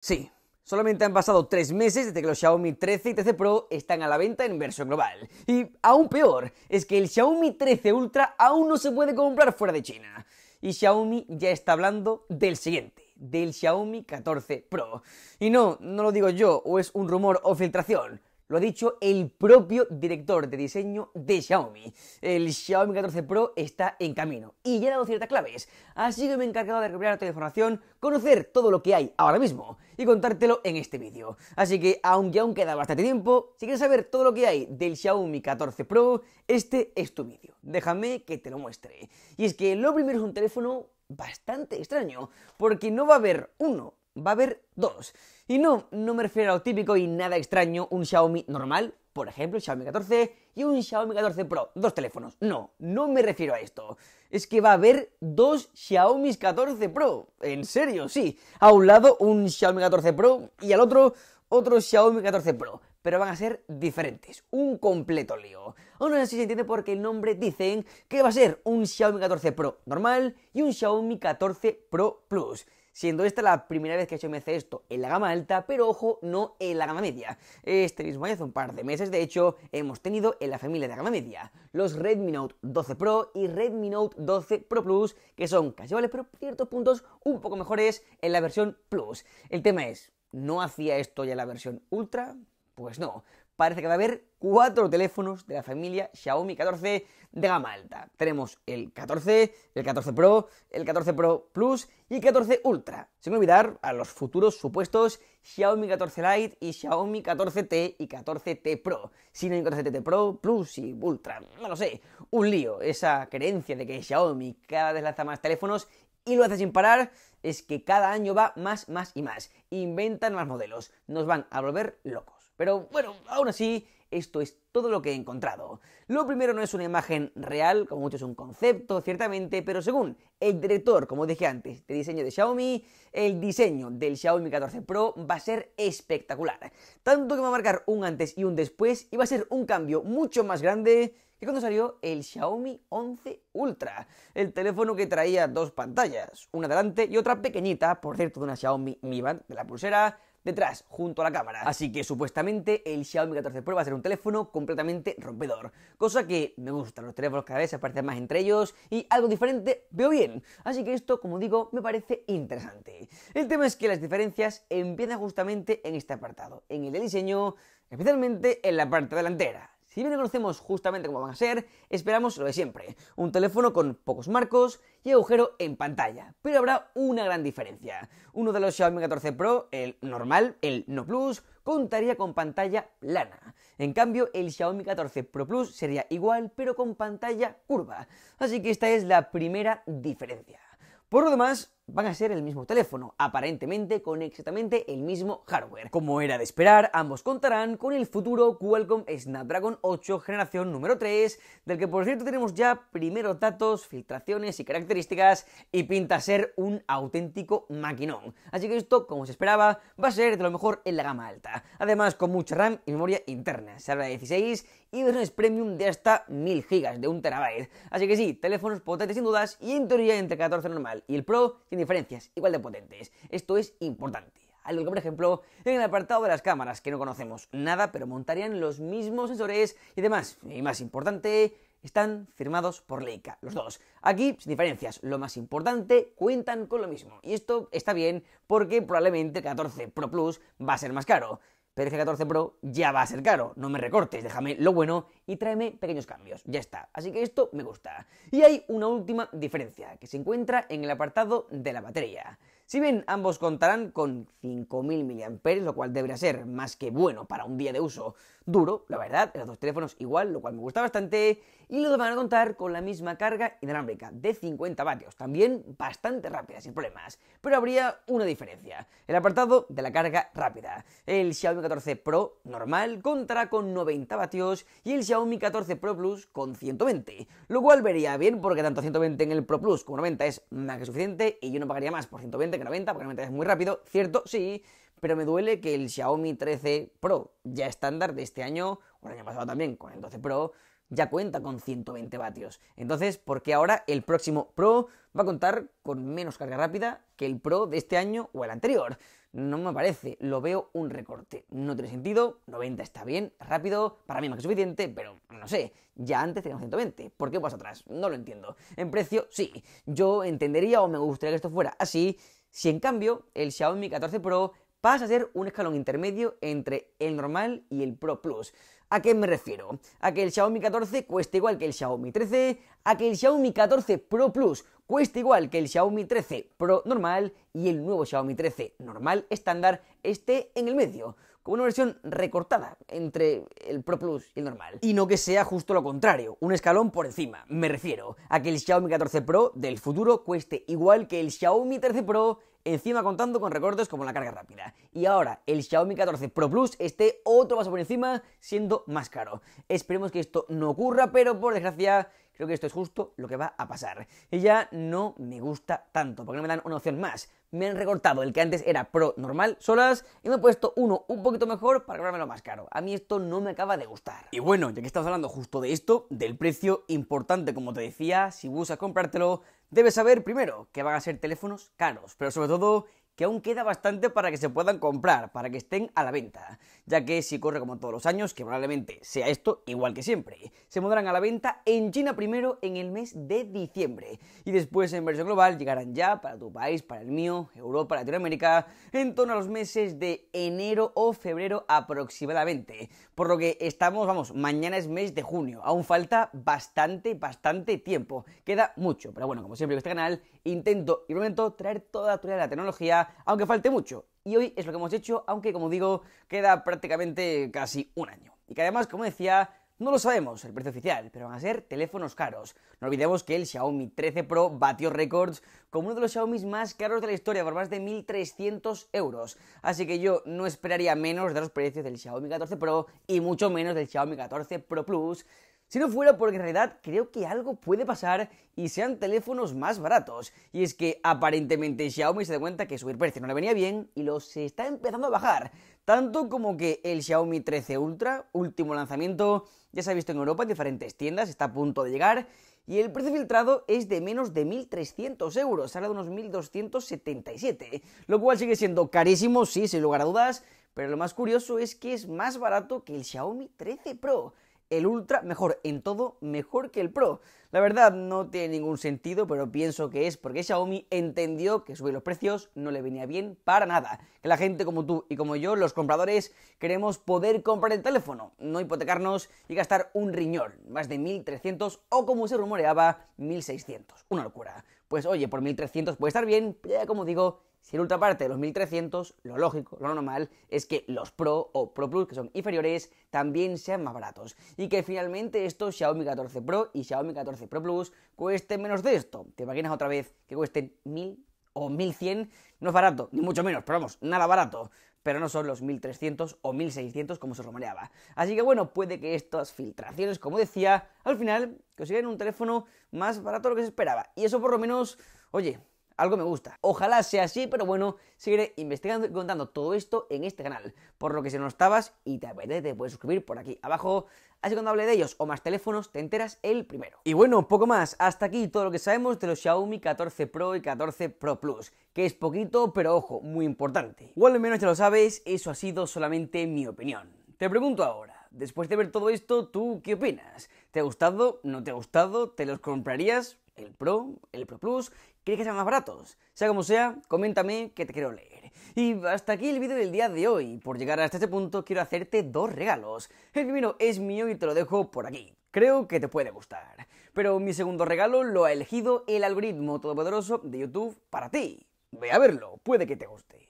Sí, solamente han pasado tres meses desde que los Xiaomi 13 y 13 Pro están a la venta en versión global. Y aún peor, es que el Xiaomi 13 Ultra aún no se puede comprar fuera de China. Y Xiaomi ya está hablando del siguiente, del Xiaomi 14 Pro. Y no, no lo digo yo, o es un rumor o filtración. Lo ha dicho el propio director de diseño de Xiaomi. El Xiaomi 14 Pro está en camino y ya ha dado ciertas claves. Así que me he encargado de recuperar toda la información, conocer todo lo que hay ahora mismo y contártelo en este vídeo. Así que, aunque aún queda bastante tiempo, si quieres saber todo lo que hay del Xiaomi 14 Pro, este es tu vídeo. Déjame que te lo muestre. Y es que lo primero es un teléfono bastante extraño, porque no va a haber uno va a haber dos. Y no, no me refiero a lo típico y nada extraño, un Xiaomi normal, por ejemplo, Xiaomi 14 y un Xiaomi 14 Pro, dos teléfonos. No, no me refiero a esto. Es que va a haber dos Xiaomi 14 Pro. En serio, sí. A un lado un Xiaomi 14 Pro y al otro otro Xiaomi 14 Pro. Pero van a ser diferentes, un completo lío. Aún no se entiende porque el nombre dicen que va a ser un Xiaomi 14 Pro normal y un Xiaomi 14 Pro Plus siendo esta la primera vez que HMC esto en la gama alta, pero ojo, no en la gama media. Este mismo año, hace un par de meses, de hecho, hemos tenido en la familia de gama media los Redmi Note 12 Pro y Redmi Note 12 Pro Plus, que son casi iguales, pero ciertos puntos un poco mejores en la versión Plus. El tema es, ¿no hacía esto ya la versión Ultra? Pues no, parece que va a haber cuatro teléfonos de la familia Xiaomi 14 de gama alta. Tenemos el 14, el 14 Pro, el 14 Pro Plus y el 14 Ultra. Sin olvidar a los futuros supuestos Xiaomi 14 Lite y Xiaomi 14T y 14T Pro. Si no hay 14T Pro, Plus y Ultra. No lo sé. Un lío. Esa creencia de que Xiaomi cada vez lanza más teléfonos y lo hace sin parar, es que cada año va más, más y más. Inventan más modelos. Nos van a volver locos. Pero bueno, aún así, esto es todo lo que he encontrado. Lo primero no es una imagen real, como mucho es un concepto, ciertamente, pero según el director, como dije antes, de diseño de Xiaomi, el diseño del Xiaomi 14 Pro va a ser espectacular. Tanto que va a marcar un antes y un después y va a ser un cambio mucho más grande que cuando salió el Xiaomi 11 Ultra, el teléfono que traía dos pantallas, una delante y otra pequeñita, por cierto, de una Xiaomi Mi Band, de la pulsera, detrás, junto a la cámara. Así que supuestamente el Xiaomi 14 Pro va a ser un teléfono completamente rompedor, cosa que me gustan los teléfonos cada vez aparecen más entre ellos y algo diferente veo bien, así que esto, como digo, me parece interesante. El tema es que las diferencias empiezan justamente en este apartado, en el de diseño, especialmente en la parte delantera. Si bien conocemos justamente cómo van a ser, esperamos lo de siempre, un teléfono con pocos marcos y agujero en pantalla. Pero habrá una gran diferencia. Uno de los Xiaomi 14 Pro, el normal, el No Plus, contaría con pantalla plana. En cambio, el Xiaomi 14 Pro Plus sería igual, pero con pantalla curva. Así que esta es la primera diferencia. Por lo demás, van a ser el mismo teléfono, aparentemente con exactamente el mismo hardware. Como era de esperar, ambos contarán con el futuro Qualcomm Snapdragon 8 generación número 3, del que por cierto tenemos ya primeros datos, filtraciones y características, y pinta ser un auténtico maquinón. Así que esto, como se esperaba, va a ser de lo mejor en la gama alta. Además, con mucha RAM y memoria interna, se habla de 16 y versiones premium de hasta 1000 GB, de 1 TB. Así que sí, teléfonos potentes sin dudas, y en teoría entre 14 normal y el Pro diferencias igual de potentes. Esto es importante. Algo que, por ejemplo, en el apartado de las cámaras, que no conocemos nada, pero montarían los mismos sensores y demás. Y más importante, están firmados por Leica, los dos. Aquí, sin diferencias, lo más importante, cuentan con lo mismo. Y esto está bien porque probablemente el 14 Pro Plus va a ser más caro g 14 Pro ya va a ser caro. No me recortes, déjame lo bueno y tráeme pequeños cambios. Ya está. Así que esto me gusta. Y hay una última diferencia que se encuentra en el apartado de la batería. Si bien ambos contarán con 5.000 mAh, lo cual deberá ser más que bueno para un día de uso duro, la verdad, los dos teléfonos igual, lo cual me gusta bastante, y los dos van a contar con la misma carga inalámbrica de 50 vatios, también bastante rápida, sin problemas, pero habría una diferencia, el apartado de la carga rápida. El Xiaomi 14 Pro normal contará con 90 vatios y el Xiaomi 14 Pro Plus con 120, lo cual vería bien porque tanto 120 en el Pro Plus como 90 es más que suficiente y yo no pagaría más por 120 que 90 porque 90 es muy rápido, cierto, sí, pero me duele que el Xiaomi 13 Pro, ya estándar de este año, o el año pasado también, con el 12 Pro, ya cuenta con 120 vatios. Entonces, ¿por qué ahora el próximo Pro va a contar con menos carga rápida que el Pro de este año o el anterior? No me parece, lo veo un recorte. No tiene sentido, 90 está bien, rápido, para mí más que suficiente, pero no sé, ya antes teníamos 120, ¿por qué vas atrás? No lo entiendo. En precio, sí, yo entendería o me gustaría que esto fuera así, si en cambio el Xiaomi 14 Pro pasa a ser un escalón intermedio entre el normal y el Pro Plus. ¿A qué me refiero? A que el Xiaomi 14 cueste igual que el Xiaomi 13, a que el Xiaomi 14 Pro Plus cueste igual que el Xiaomi 13 Pro normal y el nuevo Xiaomi 13 normal estándar esté en el medio, como una versión recortada entre el Pro Plus y el normal. Y no que sea justo lo contrario, un escalón por encima. Me refiero a que el Xiaomi 14 Pro del futuro cueste igual que el Xiaomi 13 Pro encima contando con recortes como la carga rápida. Y ahora el Xiaomi 14 Pro Plus esté otro paso por encima siendo más caro. Esperemos que esto no ocurra, pero por desgracia creo que esto es justo lo que va a pasar. Y ya no me gusta tanto, porque no me dan una opción más. Me han recortado el que antes era Pro normal, solas, y me he puesto uno un poquito mejor para cobrármelo más caro. A mí esto no me acaba de gustar. Y bueno, ya que estamos hablando justo de esto, del precio importante, como te decía, si buscas comprártelo, Debes saber primero que van a ser teléfonos caros, pero sobre todo que aún queda bastante para que se puedan comprar, para que estén a la venta ya que si corre como todos los años, que probablemente sea esto igual que siempre, se mudarán a la venta en China primero en el mes de diciembre y después en versión global llegarán ya para tu país, para el mío, Europa, Latinoamérica, en torno a los meses de enero o febrero aproximadamente. Por lo que estamos, vamos, mañana es mes de junio, aún falta bastante, bastante tiempo, queda mucho, pero bueno, como siempre en este canal, intento y prometo traer toda la de la tecnología, aunque falte mucho y hoy es lo que hemos hecho, aunque como digo, queda prácticamente casi un año. Y que además, como decía, no lo sabemos el precio oficial, pero van a ser teléfonos caros. No olvidemos que el Xiaomi 13 Pro batió récords como uno de los Xiaomi más caros de la historia por más de 1.300 euros. Así que yo no esperaría menos de los precios del Xiaomi 14 Pro y mucho menos del Xiaomi 14 Pro Plus, si no fuera porque en realidad creo que algo puede pasar y sean teléfonos más baratos. Y es que aparentemente Xiaomi se da cuenta que subir precio no le venía bien y los está empezando a bajar. Tanto como que el Xiaomi 13 Ultra, último lanzamiento, ya se ha visto en Europa en diferentes tiendas, está a punto de llegar. Y el precio filtrado es de menos de 1.300 euros, ahora de unos 1.277, lo cual sigue siendo carísimo, sí, sin lugar a dudas, pero lo más curioso es que es más barato que el Xiaomi 13 Pro el Ultra mejor en todo, mejor que el Pro. La verdad no tiene ningún sentido, pero pienso que es porque Xiaomi entendió que subir los precios no le venía bien para nada. Que la gente como tú y como yo, los compradores, queremos poder comprar el teléfono, no hipotecarnos y gastar un riñón, más de 1.300 o como se rumoreaba, 1.600. Una locura pues oye, por 1300 puede estar bien, ya como digo, si en Ultra parte de los 1300, lo lógico, lo normal, es que los Pro o Pro Plus, que son inferiores, también sean más baratos. Y que finalmente estos Xiaomi 14 Pro y Xiaomi 14 Pro Plus cuesten menos de esto. ¿Te imaginas otra vez que cuesten 1000? o 1100 no es barato, ni mucho menos, pero vamos, nada barato. Pero no son los 1300 o 1600 como se rumoreaba. Así que bueno, puede que estas filtraciones, como decía, al final consigan un teléfono más barato de lo que se esperaba. Y eso por lo menos, oye, algo me gusta. Ojalá sea así, pero bueno, seguiré investigando y contando todo esto en este canal. Por lo que si no estabas y te apetece, te puedes suscribir por aquí abajo. Así que cuando hable de ellos o más teléfonos, te enteras el primero. Y bueno, poco más. Hasta aquí todo lo que sabemos de los Xiaomi 14 Pro y 14 Pro Plus. Que es poquito, pero ojo, muy importante. Igual al menos ya lo sabes, eso ha sido solamente mi opinión. Te pregunto ahora después de ver todo esto, ¿tú qué opinas? ¿Te ha gustado? ¿No te ha gustado? ¿Te los comprarías? el Pro, el Pro Plus, ¿crees que sean más baratos? Sea como sea, coméntame que te quiero leer. Y hasta aquí el vídeo del día de hoy. Por llegar hasta este punto quiero hacerte dos regalos. El primero es mío y te lo dejo por aquí. Creo que te puede gustar. Pero mi segundo regalo lo ha elegido el algoritmo todopoderoso de YouTube para ti. Ve a verlo, puede que te guste.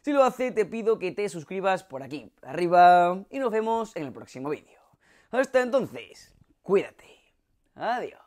Si lo hace, te pido que te suscribas por aquí, arriba, y nos vemos en el próximo vídeo. Hasta entonces, cuídate. Adiós.